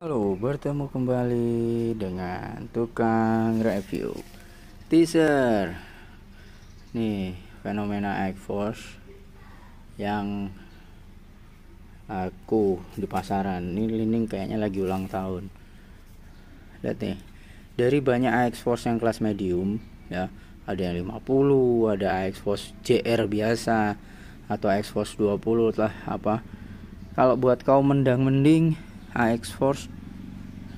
Halo, bertemu kembali dengan tukang review teaser. Nih, fenomena X Force yang aku di pasaran. Ini Lining kayaknya lagi ulang tahun. Lihat nih. Dari banyak X Force yang kelas medium, ya, ada yang 50, ada X Force JR biasa atau X Force 20 lah apa. Kalau buat kau mendang-mending AX Force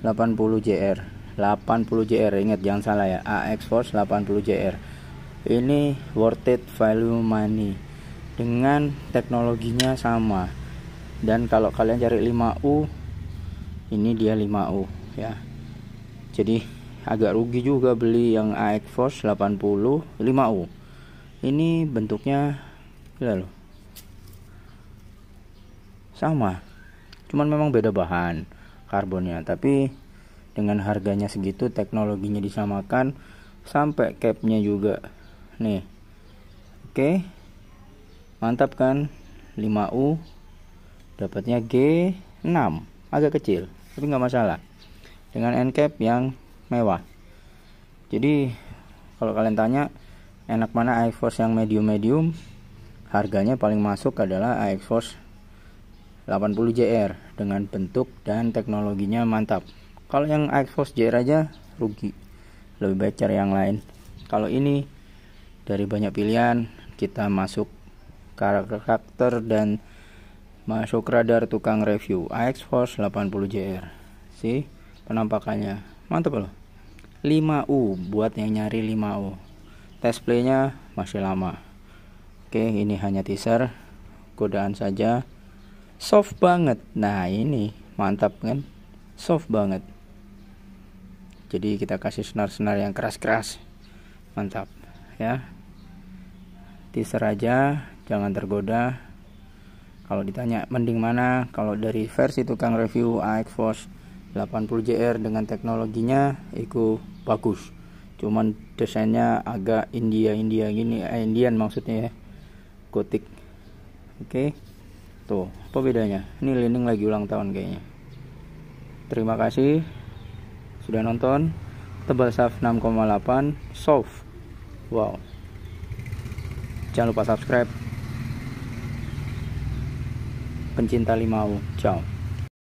80JR 80JR ingat jangan salah ya AX Force 80JR ini worth it value money dengan teknologinya sama dan kalau kalian cari 5U ini dia 5U ya jadi agak rugi juga beli yang AX Force 80 5U ini bentuknya gila loh sama cuman memang beda bahan karbonnya tapi dengan harganya segitu teknologinya disamakan sampai capnya juga nih oke mantap kan 5U dapatnya G6 agak kecil tapi nggak masalah dengan end cap yang mewah jadi kalau kalian tanya enak mana iForce yang medium-medium harganya paling masuk adalah iForce 80JR dengan bentuk dan teknologinya mantap. Kalau yang Xbox JR aja rugi. Lebih baik cari yang lain. Kalau ini dari banyak pilihan kita masuk karakter dan masuk radar tukang review AX Force 80JR. Si penampakannya mantap loh. 5U buat yang nyari 5U. Test playnya masih lama. Oke, ini hanya teaser, godaan saja soft banget nah ini mantap kan soft banget jadi kita kasih senar-senar yang keras-keras mantap ya teaser aja jangan tergoda kalau ditanya mending mana kalau dari versi tukang review AX Force 80JR dengan teknologinya itu bagus cuman desainnya agak India India gini eh, Indian maksudnya ya gotik oke okay. Tuh, apa bedanya? Ini Lining lagi ulang tahun kayaknya. Terima kasih sudah nonton. Tebal saf 6,8 soft. Wow. Jangan lupa subscribe. Pencinta limau. Ciao.